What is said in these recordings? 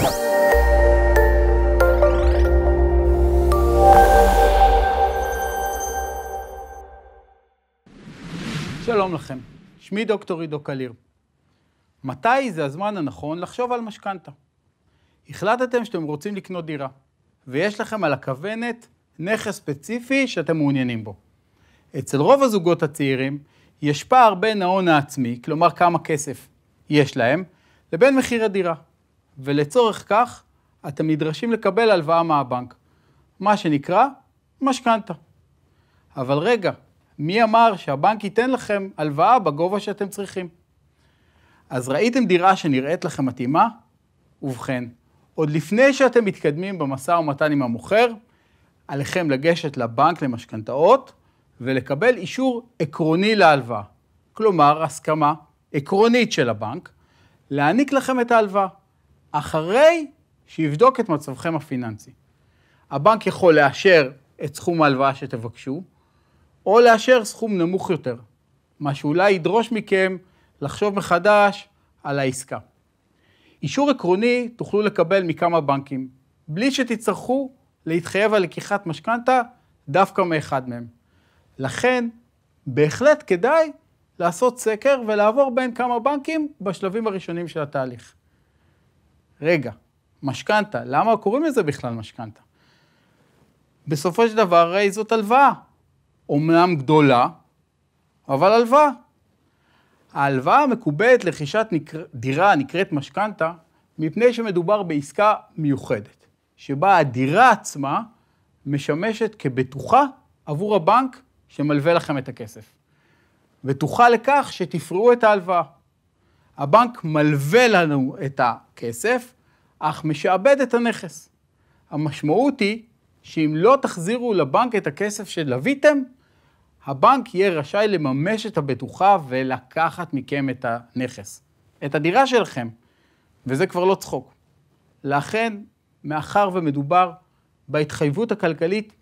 שלום לכם, שמי דוקטור עידו קליר. מתי זה הזמן הנכון לחשוב על משכנתה? החלטתם שאתם רוצים לקנות דירה, ויש לכם על הכוונת נכס ספציפי שאתם מעוניינים בו. אצל רוב הזוגות הצעירים יש פער בין ההון העצמי, כלומר כמה כסף יש להם, לבין מחיר הדירה. ולצורך כך אתם נדרשים לקבל הלוואה מהבנק, מה שנקרא משכנתה. אבל רגע, מי אמר שהבנק ייתן לכם הלוואה בגובה שאתם צריכים? אז ראיתם דירה שנראית לכם מתאימה? ובכן, עוד לפני שאתם מתקדמים במשא ומתן עם המוכר, עליכם לגשת לבנק למשכנתאות ולקבל אישור עקרוני להלוואה. כלומר, הסכמה עקרונית של הבנק להעניק לכם את ההלוואה. אחרי שיבדוק את מצבכם הפיננסי. הבנק יכול לאשר את סכום ההלוואה שתבקשו, או לאשר סכום נמוך יותר, מה שאולי ידרוש מכם לחשוב מחדש על העסקה. אישור עקרוני תוכלו לקבל מכמה בנקים, בלי שתצטרכו להתחייב על לקיחת משכנתה דווקא מאחד מהם. לכן, בהחלט כדאי לעשות סקר ולעבור בין כמה בנקים בשלבים הראשונים של התהליך. רגע, משכנתה, למה קוראים לזה בכלל משכנתה? בסופו של דבר, הרי זאת הלוואה. אומנם גדולה, אבל הלוואה. ההלוואה המקובלת לרכישת נקר... דירה נקראת משכנתה, מפני שמדובר בעסקה מיוחדת, שבה הדירה עצמה משמשת כבטוחה עבור הבנק שמלווה לכם את הכסף. בטוחה לכך שתפרעו את ההלוואה. הבנק מלווה לנו את הכסף, אך משעבד את הנכס. המשמעות היא שאם לא תחזירו לבנק את הכסף שלוויתם, הבנק יהיה רשאי לממש את הבטוחה ולקחת מכם את הנכס, את הדירה שלכם, וזה כבר לא צחוק. לכן, מאחר ומדובר בהתחייבות הכלכלית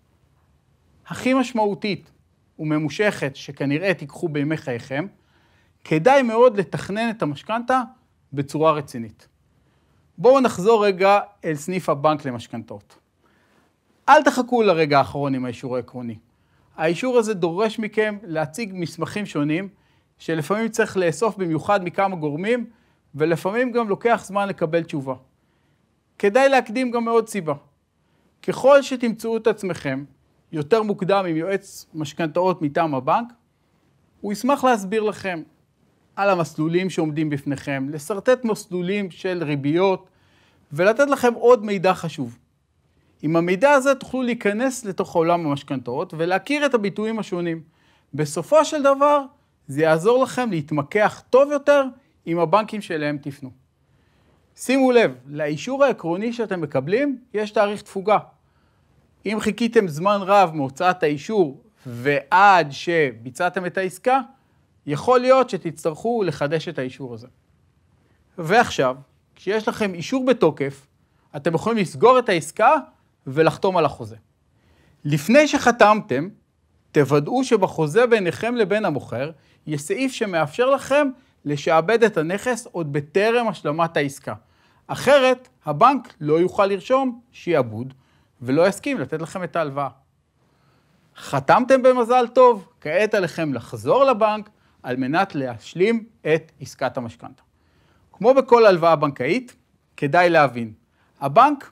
הכי משמעותית וממושכת שכנראה תיקחו בימי חייכם, כדאי מאוד לתכנן את המשכנתה בצורה רצינית. בואו נחזור רגע אל סניף הבנק למשכנתאות. אל תחכו לרגע האחרון עם האישור העקרוני. האישור הזה דורש מכם להציג מסמכים שונים, שלפעמים צריך לאסוף במיוחד מכמה גורמים, ולפעמים גם לוקח זמן לקבל תשובה. כדאי להקדים גם מעוד סיבה. ככל שתמצאו את עצמכם יותר מוקדם עם יועץ משכנתאות מטעם הבנק, הוא ישמח להסביר לכם על המסלולים שעומדים בפניכם, לשרטט מסלולים של ריביות ולתת לכם עוד מידע חשוב. עם המידע הזה תוכלו להיכנס לתוך עולם המשכנתאות ולהכיר את הביטויים השונים. בסופו של דבר, זה יעזור לכם להתמקח טוב יותר עם הבנקים שאליהם תפנו. שימו לב, לאישור העקרוני שאתם מקבלים יש תאריך תפוגה. אם חיכיתם זמן רב מהוצאת האישור ועד שביצעתם את העסקה, יכול להיות שתצטרכו לחדש את האישור הזה. ועכשיו, כשיש לכם אישור בתוקף, אתם יכולים לסגור את העסקה ולחתום על החוזה. לפני שחתמתם, תוודאו שבחוזה ביניכם לבין המוכר יש סעיף שמאפשר לכם לשעבד את הנכס עוד בטרם השלמת העסקה. אחרת, הבנק לא יוכל לרשום שיעבוד ולא יסכים לתת לכם את ההלוואה. חתמתם במזל טוב, כעת עליכם לחזור לבנק על מנת להשלים את עסקת המשכנתה. כמו בכל הלוואה בנקאית, כדאי להבין, הבנק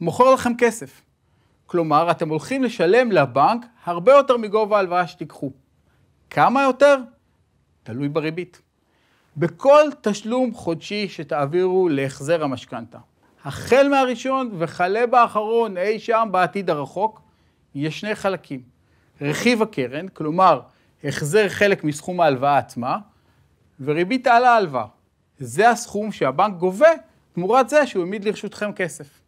מוכר לכם כסף. כלומר, אתם הולכים לשלם לבנק הרבה יותר מגובה ההלוואה שתיקחו. כמה יותר? תלוי בריבית. בכל תשלום חודשי שתעבירו להחזר המשכנתה, החל מהראשון וכלה באחרון אי שם בעתיד הרחוק, יש שני חלקים. רכיב הקרן, כלומר, החזר חלק מסכום ההלוואה עצמה, וריבית על ההלוואה. זה הסכום שהבנק גובה תמורת זה שהוא העמיד לרשותכם כסף.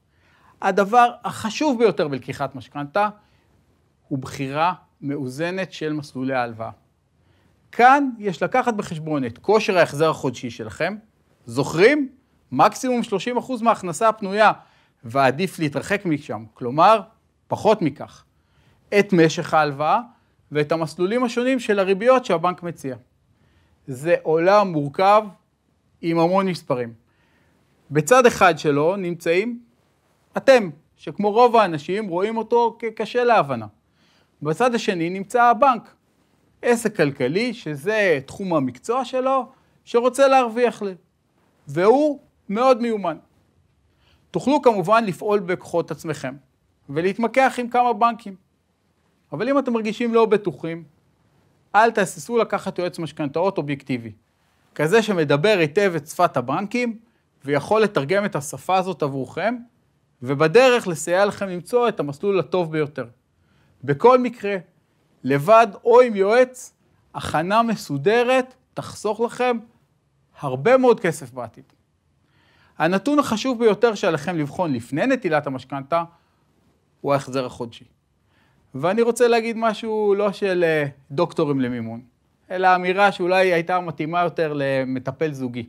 הדבר החשוב ביותר בלקיחת משכנתה הוא בחירה מאוזנת של מסלולי ההלוואה. כאן יש לקחת בחשבון את כושר ההחזר החודשי שלכם. זוכרים? מקסימום 30% מההכנסה הפנויה, ועדיף להתרחק משם, כלומר, פחות מכך. את משך ההלוואה ואת המסלולים השונים של הריביות שהבנק מציע. זה עולם מורכב עם המון מספרים. בצד אחד שלו נמצאים אתם, שכמו רוב האנשים רואים אותו כקשה להבנה. בצד השני נמצא הבנק, עסק כלכלי, שזה תחום המקצוע שלו, שרוצה להרוויח לי, והוא מאוד מיומן. תוכלו כמובן לפעול בכוחות עצמכם ולהתמקח עם כמה בנקים. אבל אם אתם מרגישים לא בטוחים, אל תהססו לקחת יועץ משכנתאות אובייקטיבי. כזה שמדבר היטב את שפת הבנקים, ויכול לתרגם את השפה הזאת עבורכם, ובדרך לסייע לכם למצוא את המסלול הטוב ביותר. בכל מקרה, לבד או עם יועץ, הכנה מסודרת תחסוך לכם הרבה מאוד כסף בעתיד. הנתון החשוב ביותר שעליכם לבחון לפני נטילת המשכנתה הוא ההחזר החודשי. ואני רוצה להגיד משהו לא של אה, דוקטורים למימון, אלא אמירה שאולי הייתה מתאימה יותר למטפל זוגי.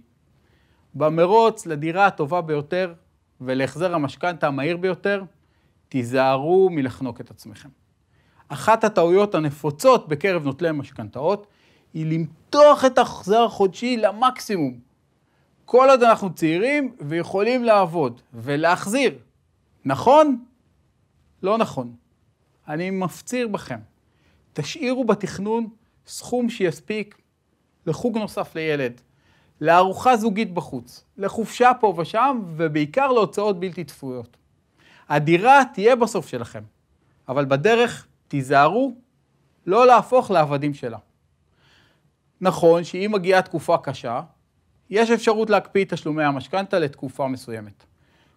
במרוץ לדירה הטובה ביותר ולהחזר המשכנתה המהיר ביותר, תיזהרו מלחנוק את עצמכם. אחת הטעויות הנפוצות בקרב נוטלי המשכנתאות היא למתוח את ההחזר החודשי למקסימום. כל עוד אנחנו צעירים ויכולים לעבוד ולהחזיר. נכון? לא נכון. אני מפציר בכם, תשאירו בתכנון סכום שיספיק לחוג נוסף לילד, לארוחה זוגית בחוץ, לחופשה פה ושם, ובעיקר להוצאות בלתי צפויות. הדירה תהיה בסוף שלכם, אבל בדרך תיזהרו לא להפוך לעבדים שלה. נכון שאם מגיעה תקופה קשה, יש אפשרות להקפיא את תשלומי המשכנתה לתקופה מסוימת.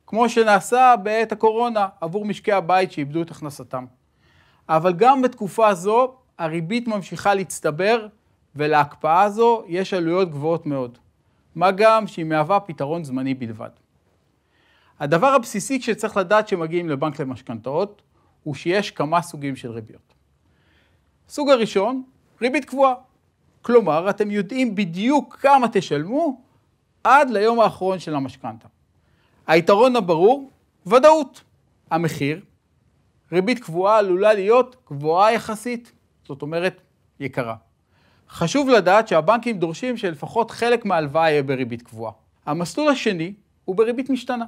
כמו שנעשה בעת הקורונה עבור משקי הבית שאיבדו את הכנסתם. אבל גם בתקופה זו הריבית ממשיכה להצטבר, ולהקפאה הזו יש עלויות גבוהות מאוד. מה גם שהיא מהווה פתרון זמני בלבד. הדבר הבסיסי שצריך לדעת כשמגיעים לבנק למשכנתאות, הוא שיש כמה סוגים של ריביות. סוג הראשון, ריבית קבועה. כלומר, אתם יודעים בדיוק כמה תשלמו עד ליום האחרון של המשכנתה. היתרון הברור, ודאות. המחיר, ריבית קבועה עלולה להיות גבוהה יחסית, זאת אומרת, יקרה. חשוב לדעת שהבנקים דורשים שלפחות חלק מההלוואה יהיה בריבית קבועה. המסלול השני הוא בריבית משתנה.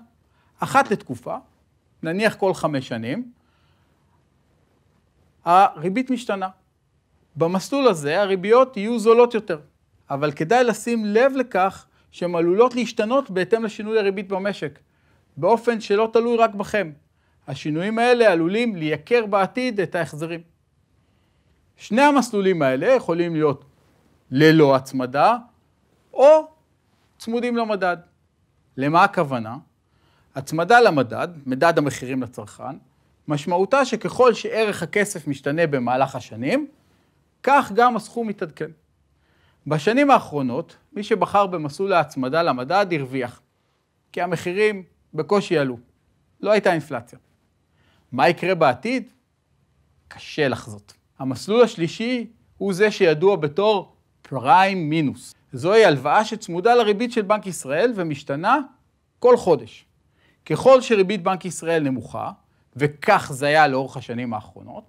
אחת לתקופה, נניח כל חמש שנים, הריבית משתנה. במסלול הזה הריביות יהיו זולות יותר, אבל כדאי לשים לב לכך שהן עלולות להשתנות בהתאם לשינוי הריבית במשק, באופן שלא תלוי רק בכם. השינויים האלה עלולים לייקר בעתיד את ההחזרים. שני המסלולים האלה יכולים להיות ללא הצמדה או צמודים למדד. למה הכוונה? הצמדה למדד, מדד המחירים לצרכן, משמעותה שככל שערך הכסף משתנה במהלך השנים, כך גם הסכום מתעדכן. בשנים האחרונות, מי שבחר במסלול ההצמדה למדד הרוויח, כי המחירים בקושי עלו, לא הייתה אינפלציה. מה יקרה בעתיד? קשה לחזות. המסלול השלישי הוא זה שידוע בתור פריים מינוס. זוהי הלוואה שצמודה לריבית של בנק ישראל ומשתנה כל חודש. ככל שריבית בנק ישראל נמוכה, וכך זה היה לאורך השנים האחרונות,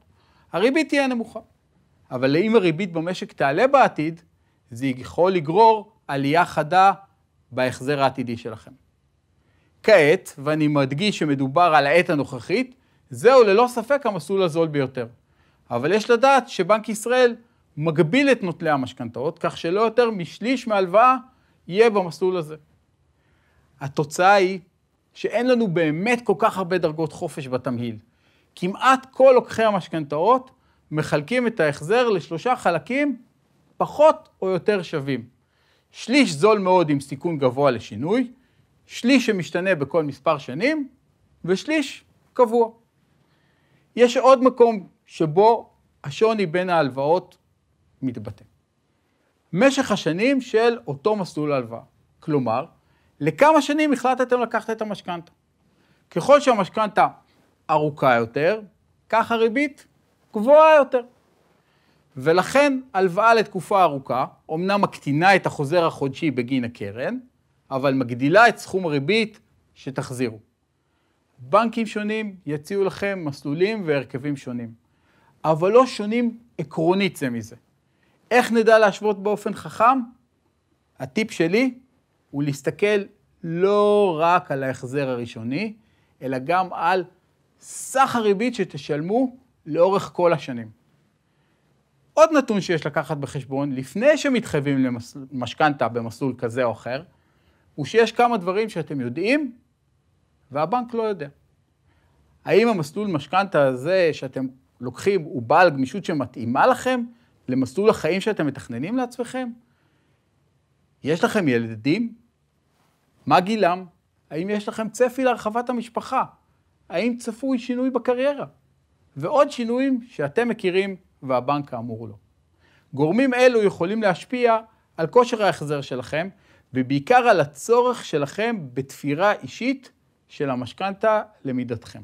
הריבית תהיה נמוכה. אבל אם הריבית במשק תעלה בעתיד, זה יכול לגרור עלייה חדה בהחזר העתידי שלכם. כעת, ואני מדגיש שמדובר על העת הנוכחית, זהו ללא ספק המסלול הזול ביותר. אבל יש לדעת שבנק ישראל מגביל את נוטלי המשכנתאות, כך שלא יותר משליש מהלוואה יהיה במסלול הזה. התוצאה היא שאין לנו באמת כל כך הרבה דרגות חופש בתמהיל. כמעט כל לוקחי המשכנתאות מחלקים את ההחזר לשלושה חלקים פחות או יותר שווים. שליש זול מאוד עם סיכון גבוה לשינוי, שליש שמשתנה בכל מספר שנים, ושליש קבוע. יש עוד מקום שבו השוני בין ההלוואות מתבטא. משך השנים של אותו מסלול הלוואה. כלומר, לכמה שנים החלטתם לקחת את המשכנתה. ככל שהמשכנתה ארוכה יותר, כך הריבית גבוהה יותר. ולכן הלוואה לתקופה ארוכה, אמנם מקטינה את החוזר החודשי בגין הקרן, אבל מגדילה את סכום הריבית שתחזירו. בנקים שונים יציעו לכם מסלולים והרכבים שונים, אבל לא שונים עקרונית זה מזה. איך נדע להשוות באופן חכם? הטיפ שלי הוא להסתכל לא רק על ההחזר הראשוני, אלא גם על סך הריבית שתשלמו לאורך כל השנים. עוד נתון שיש לקחת בחשבון, לפני שמתחייבים למשכנתה במסלול כזה או אחר, הוא שיש כמה דברים שאתם יודעים והבנק לא יודע. האם המסלול משכנתה הזה שאתם לוקחים הוא בעל גמישות שמתאימה לכם למסלול החיים שאתם מתכננים לעצמכם? יש לכם ילדים? מה גילם? האם יש לכם צפי להרחבת המשפחה? האם צפוי שינוי בקריירה? ועוד שינויים שאתם מכירים והבנק כאמור לא. גורמים אלו יכולים להשפיע על כושר ההחזר שלכם, ובעיקר על הצורך שלכם בתפירה אישית של המשכנתה למידתכם.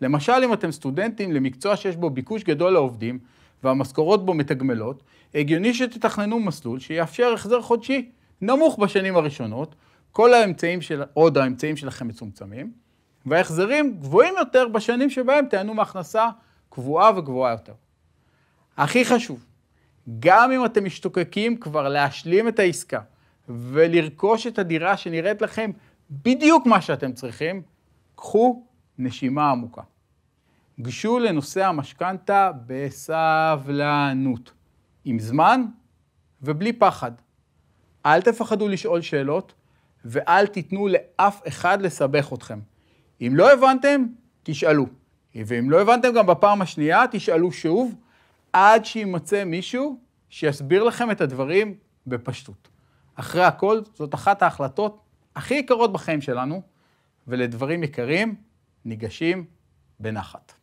למשל, אם אתם סטודנטים למקצוע שיש בו ביקוש גדול לעובדים והמשכורות בו מתגמלות, הגיוני שתתכננו מסלול שיאפשר החזר חודשי נמוך בשנים הראשונות, כל האמצעים של, עוד האמצעים שלכם מצומצמים, וההחזרים גבוהים יותר בשנים שבהם תיהנו מהכנסה קבועה וגבוהה יותר. הכי חשוב, גם אם אתם משתוקקים כבר להשלים את העסקה ולרכוש את הדירה שנראית לכם בדיוק מה שאתם צריכים, קחו נשימה עמוקה. גשו לנושא המשכנתה בסבלנות, עם זמן ובלי פחד. אל תפחדו לשאול שאלות, ואל תיתנו לאף אחד לסבך אתכם. אם לא הבנתם, תשאלו. ואם לא הבנתם גם בפעם השנייה, תשאלו שוב, עד שימצא מישהו שיסביר לכם את הדברים בפשטות. אחרי הכל, זאת אחת ההחלטות הכי יקרות בחיים שלנו, ולדברים יקרים ניגשים בנחת.